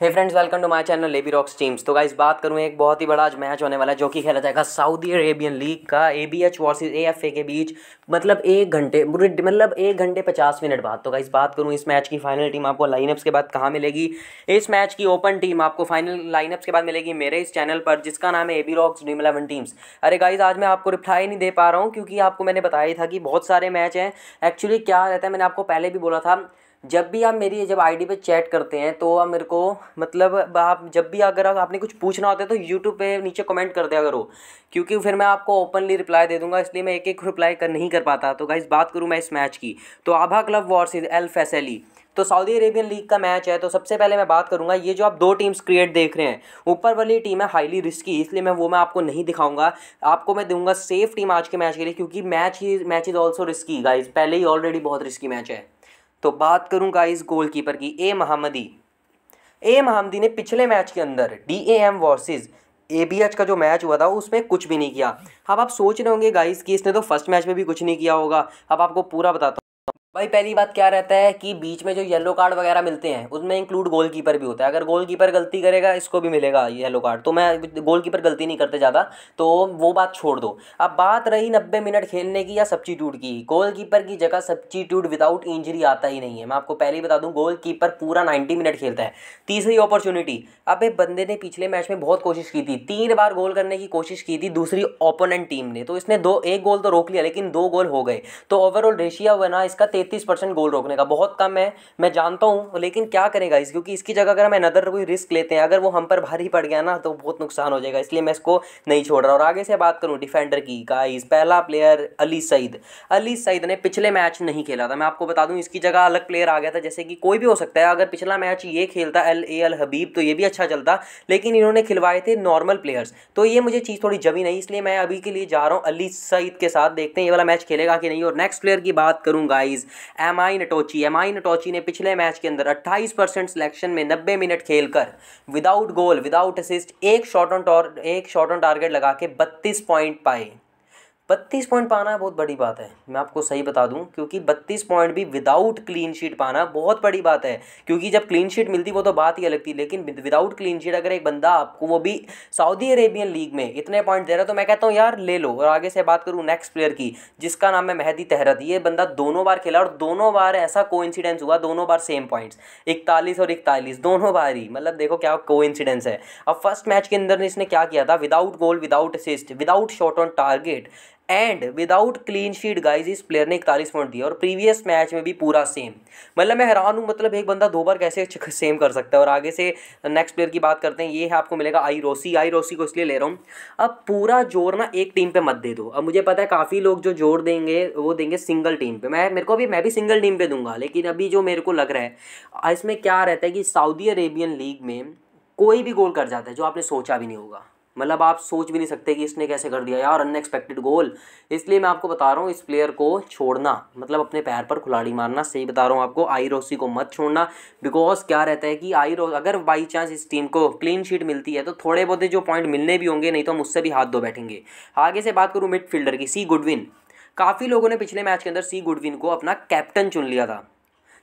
hey friends welcome to my channel लेबी rocks teams तो guys बात करूँ एक बहुत ही बड़ा आज मैच होने वाला है जो कि खेला जाएगा सऊदी अरेबियन लीग का A B H versus A F A के बीच मतलब एक घंटे मतलब एक घंटे पचास मिनट बाद तो गाइस बात करूँ इस मैच की फाइनल टीम आपको लाइनअप्स के बाद कहाँ मिलेगी इस मैच की ओपन टीम आपको फाइनल लाइनअप्स के बाद मिलेगी मेरे इस चैनल पर जिसका नाम है A B rocks Dream Eleven teams अरे गाइज आज मैं आपको रिप्लाई नहीं दे पा रहा हूँ क्योंकि आपको मैंने बताया था कि बहुत सारे मैच हैं एक्चुअली क्या रहता है मैंने आपको पहले भी बोला था जब भी आप मेरी जब आईडी पे चैट करते हैं तो आप मेरे को मतलब आप जब भी अगर आपने कुछ पूछना होता है तो यूट्यूब पे नीचे कमेंट कर दिया करो क्योंकि फिर मैं आपको ओपनली रिप्लाई दे दूंगा इसलिए मैं एक एक रिप्लाई कर नहीं कर पाता तो गाइज़ बात करूँ मैं इस मैच की तो Abha club is Al Faisaly तो सऊदी अरेबियन लीग का मैच है तो सबसे पहले मैं बात करूंगा ये जो आप दो टीम्स क्रिएट देख रहे हैं ऊपर वाली टीम है हाईली रिस्की इसलिए मैं वो मैं आपको नहीं दिखाऊंगा आपको मैं दूंगा सेफ टीम आज के मैच के लिए क्योंकि मैच ही match is also risky guys पहले ही ऑलरेडी बहुत रिस्की मैच है तो बात करूं गाइस गोलकीपर की ए महमदी ए महमदी ने पिछले मैच के अंदर D A M versus A B H का जो मैच हुआ था उसमें कुछ भी नहीं किया अब आप सोच रहे होंगे गाइस कि इसने तो फर्स्ट मैच में भी कुछ नहीं किया होगा अब आपको पूरा बताता भाई पहली बात क्या रहता है कि बीच में जो येलो कार्ड वगैरह मिलते हैं उसमें इंक्लूड गोलकीपर भी होता है अगर गोलकीपर गलती करेगा इसको भी मिलेगा येलो कार्ड तो मैं गोलकीपर गलती नहीं करते ज़्यादा तो वो बात छोड़ दो अब बात रही नब्बे मिनट खेलने की या सब्ची की गोलकीपर की जगह सब्ची विदाउट इंजरी आता ही नहीं है मैं आपको पहले ही बता दूँ गोल पूरा नाइन्टी मिनट खेलता है तीसरी अपॉर्चुनिटी अब एक बंदे ने पिछले मैच में बहुत कोशिश की थी तीन बार गोल करने की कोशिश की थी दूसरी ओपोनेंट टीम ने तो इसने दो एक गोल तो रोक लिया लेकिन दो गोल हो गए तो ओवरऑल रेशिया बना इसका तैंतीस परसेंट गोल रोकने का बहुत कम है मैं जानता हूँ लेकिन क्या करेगा इस क्योंकि इसकी जगह अगर हम अनदर कोई रिस्क लेते हैं अगर वो हम पर भारी पड़ गया ना तो बहुत नुकसान हो जाएगा इसलिए मैं इसको नहीं छोड़ रहा और आगे से बात करूँ डिफेंडर की गाइज पहला player Ali Saeed Ali Saeed ने पिछले मैच नहीं खेला था मैं आपको बता दूँ इसकी जगह अलग प्लेयर आ गया था जैसे कि कोई भी हो सकता है अगर पिछला मैच ये खेलता एल ए एल हबीब तो ये भी अच्छा चलता लेकिन इन्होंने खिलवाए थे नॉर्मल प्लेयर्स तो ये मुझे चीज़ थोड़ी जमी नहीं इसलिए मैं अभी के लिए जा रहा हूँ अली सईद के साथ देखते हैं ये वाला मैच खेलेगा कि नहीं और नेक्स्ट प्लेयर की बात करूँ guys M I Natochi M I Natochi ने पिछले मैच के अंदर 28 परसेंट सिलेक्शन में 90 मिनट खेलकर विदाउट गोल विदाउट असिस्ट एक शॉट ऑन टॉर एक शॉर्ट ऑन टारगेट लगा के बत्तीस पॉइंट पाए बत्तीस पॉइंट पाना बहुत बड़ी बात है मैं आपको सही बता दूं क्योंकि बत्तीस पॉइंट भी विदाउट क्लीन शीट पाना बहुत बड़ी बात है क्योंकि जब क्लीन शीट मिलती वो तो बात ही अलग थी लेकिन विदाउट क्लीन शीट अगर एक बंदा आपको वो भी सऊदी अरेबियन लीग में इतने पॉइंट दे रहा तो मैं कहता हूँ यार ले लो और आगे से बात करूँ नेक्स्ट प्लेयर की जिसका नाम है मेहदी तहरत ये बंदा दोनों बार खेला और दोनों बार ऐसा को हुआ दोनों बार सेम पॉइंट्स इकतालीस और इकतालीस दोनों बार ही मतलब देखो क्या को है अब फर्स्ट मैच के अंदर इसने क्या किया था without goal without assist without shot on target and without clean sheet guys इस प्लेयर ने इकतालीस पॉइंट दिया और प्रीवियस मैच में भी पूरा सेम मतलब मैं हैरान हूँ मतलब एक बंदा दो बार कैसे सेम कर सकता है और आगे से नेक्स्ट प्लेयर की बात करते हैं ये है आपको मिलेगा आई रोसी आई रोसी को इसलिए ले रहा हूँ अब पूरा जोर ना एक टीम पे मत दे दो अब मुझे पता है काफ़ी लोग जो जोर देंगे वो देंगे सिंगल टीम पे मैं मेरे को अभी मैं भी सिंगल टीम पे दूंगा लेकिन अभी जो मेरे को लग रहा है इसमें क्या रहता है कि सऊदी अरेबियन लीग में कोई भी गोल कर जाता है जो आपने सोचा भी नहीं होगा मतलब आप सोच भी नहीं सकते कि इसने कैसे कर दिया यार अनएक्सपेक्टेड गोल इसलिए मैं आपको बता रहा हूँ इस प्लेयर को छोड़ना मतलब अपने पैर पर खुलाड़ी मारना सही बता रहा हूँ आपको आई रोसी को मत छोड़ना बिकॉज क्या रहता है कि आई रो अगर बाई चांस इस टीम को क्लीन शीट मिलती है तो थोड़े बहुत जो पॉइंट मिलने भी होंगे नहीं तो हम उससे भी हाथ धो बैठेंगे आगे से बात करूँ फील्डर की सी गुडविन काफ़ी लोगों ने पिछले मैच के अंदर सी गुडविन को अपना कैप्टन चुन लिया था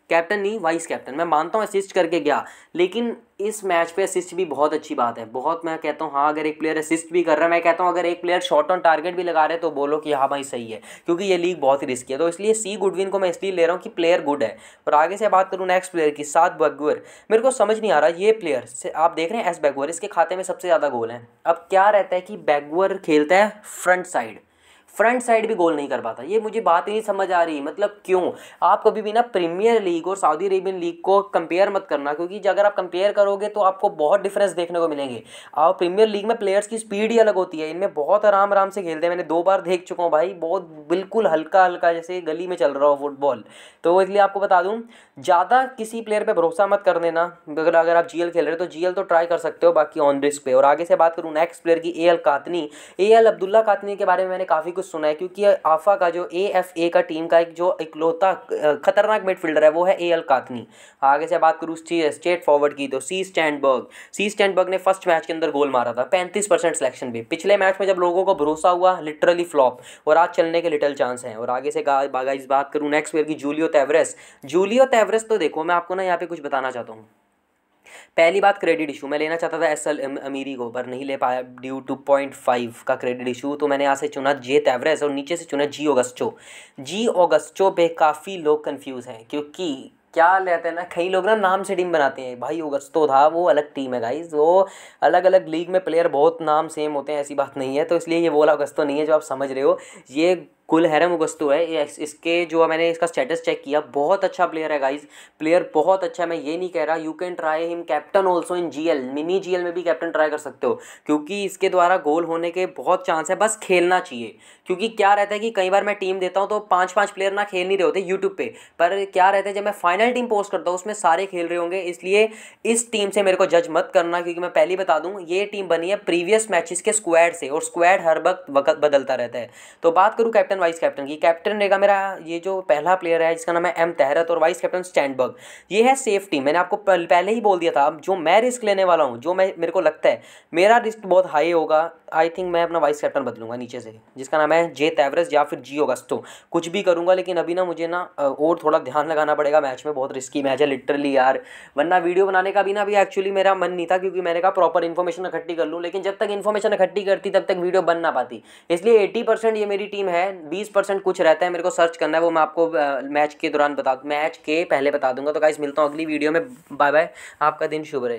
कैप्टन नहीं वाइस कैप्टन मैं मानता हूँ असिस्ट करके गया लेकिन इस मैच पे असिस्ट भी बहुत अच्छी बात है बहुत मैं कहता हूँ हाँ अगर एक प्लेयर असिस्ट भी कर रहा है मैं कहता हूँ अगर एक प्लेयर शॉट ऑन टारगेट भी लगा रहे हैं तो बोलो कि हाँ भाई सही है क्योंकि ये लीग बहुत ही रिस्की है तो इसलिए सी गुडविन को मैं इसलिए ले रहा हूँ कि प्लेयर गुड है और आगे से बात करूँ नेक्स्ट प्लेयर की सात बैगवर मेरे को समझ नहीं आ रहा ये प्लेयर से आप देख रहे हैं एस बैगवर इसके खाते में सबसे ज़्यादा गोल हैं अब क्या रहता है कि बैगवर खेलता है फ्रंट साइड फ्रंट साइड भी गोल नहीं कर पाता ये मुझे बात ही नहीं समझ आ रही मतलब क्यों आप कभी भी ना प्रीमियर लीग और सऊदी अरेबियन लीग को कंपेयर मत करना क्योंकि अगर आप कंपेयर करोगे तो आपको बहुत डिफरेंस देखने को मिलेंगे और प्रीमियर लीग में प्लेयर्स की स्पीड ही अलग होती है इनमें बहुत आराम आराम से खेलते हैं मैंने दो बार देख चुका हूँ भाई बहुत बिल्कुल हल्का हल्का जैसे गली में चल रहा हो फुटबॉल तो इसलिए आपको बता दूँ ज़्यादा किसी प्लेयर पर भरोसा मत कर देना अगर अगर आप जी खेल रहे हो तो जी तो ट्राई कर सकते हो बाकी ऑन रिस्क पे और आगे से बात करूँ नेक्स्ट प्लेयर की ए एल कातनी ए अब्दुल्ला कातनी के बारे में मैंने काफ़ी कुछ सुना है क्योंकि आफा का जो ए एफ ए का टीम का एक जो इकलौता खतरनाक मिडफील्डर है वो है ए एल कातनी आगे से बात करूँ स्टेट फॉरवर्ड की तो सी स्टैंडबर्ग सी स्टैंडबर्ग ने फर्स्ट मैच के अंदर गोल मारा था पैंतीस परसेंट सिलेक्शन भी पिछले मैच में जब लोगों को भरोसा हुआ लिटरली फ्लॉप और आज चलने के लिटल चांस हैं और आगे से इस बात करूँ नेक्स्ट वेयर की जूलियो तेवरेस जूलियो तेवरेस तो देखो मैं आपको ना यहाँ पे कुछ बताना चाहता हूँ पहली बात क्रेडिट इशू मैं लेना चाहता था एस एल अमीरी को पर नहीं ले पाया ड्यू टू पॉइंट फाइव का क्रेडिट इशू तो मैंने यहाँ से चुना जे तेवरेस और नीचे से चुना जी ओगस्टो जी ओगस्टो पे काफ़ी लोग कन्फ्यूज़ हैं क्योंकि क्या लेते हैं ना कई लोग ना नाम से टीम बनाते हैं भाई ओगस्तो था वो अलग टीम है गाइज वो अलग अलग लीग में प्लेयर बहुत नाम सेम होते हैं ऐसी बात नहीं है तो इसलिए ये वोला ओगस्तो नहीं है जो आप समझ रहे हो ये कुल हैरम उगस्तु है इसके जो मैंने इसका स्टेटस चेक किया बहुत अच्छा प्लेयर है गाइज प्लेयर बहुत अच्छा है मैं ये नहीं कह रहा you can try him captain also in G mini G में भी कैप्टन ट्राई कर सकते हो क्योंकि इसके द्वारा गोल होने के बहुत चांस है बस खेलना चाहिए क्योंकि क्या रहता है कि कई बार मैं टीम देता हूँ तो पाँच पाँच प्लेयर ना खेल नहीं रहे होते यूट्यूब पर पर क्या रहता है जब मैं फाइनल टीम पोस्ट करता हूँ उसमें सारे खेल रहे होंगे इसलिए इस टीम से मेरे को जज मत करना क्योंकि मैं पहले बता दूँ ये टीम बनी है प्रीवियस मैचेस के स्क्वाड से और स्क्वाड हर वक्त बदलता रहता है तो बात करूँ कैप्टन कैप्टन वाइस कैप्टन की कैप्टन रहेगा मेरा ये जो पहला प्लेयर है जिसका नाम है एम तहरत और वाइस कैप्टन स्टैंडबर्ग ये है सेफ्टी मैंने आपको पहले ही बोल दिया था जो मैं रिस्क लेने वाला हूँ जो मैं मेरे को लगता है मेरा रिस्क बहुत हाई होगा आई थिंक मैं अपना वाइस कैप्टन बदलूंगा नीचे से जिसका नाम है जे तैवरस या फिर जी ओगस्तो कुछ भी करूंगा लेकिन अभी ना मुझे ना और थोड़ा ध्यान लगाना पड़ेगा मैच में बहुत रिस्की मैच है लिटरली यार वरना वीडियो बनाने का भी ना अभी एक्चुअली मेरा मन नहीं था क्योंकि मैंने कहा प्रॉपर इन्फॉर्मेशन इकट्ठी कर लूँ लेकिन जब तक इन्फॉर्मेशन इकट्ठी करती तब तक वीडियो बन ना पाती इसलिए एट्टी ये मेरी टीम है बीस परसेंट कुछ रहता है मेरे को सर्च करना है वो मैं आपको मैच के दौरान बता मैच के पहले बता दूंगा तो गाइस मिलता हूँ अगली वीडियो में बाय बाय आपका दिन शुभ रहे